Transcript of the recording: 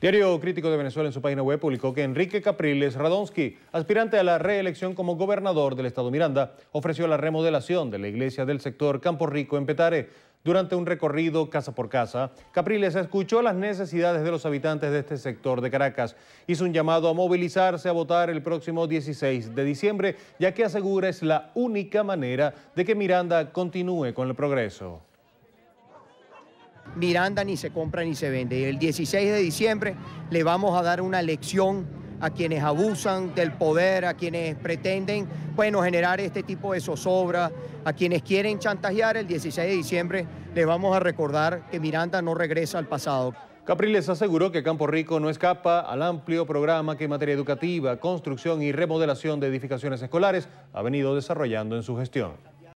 Diario Crítico de Venezuela en su página web publicó que Enrique Capriles Radonsky, aspirante a la reelección como gobernador del estado Miranda, ofreció la remodelación de la iglesia del sector Campo Rico en Petare. Durante un recorrido casa por casa, Capriles escuchó las necesidades de los habitantes de este sector de Caracas. Hizo un llamado a movilizarse a votar el próximo 16 de diciembre, ya que asegura es la única manera de que Miranda continúe con el progreso. Miranda ni se compra ni se vende. Y el 16 de diciembre le vamos a dar una lección a quienes abusan del poder, a quienes pretenden, bueno, generar este tipo de zozobra, a quienes quieren chantajear, el 16 de diciembre les vamos a recordar que Miranda no regresa al pasado. Capriles aseguró que Campo Rico no escapa al amplio programa que en materia educativa, construcción y remodelación de edificaciones escolares ha venido desarrollando en su gestión.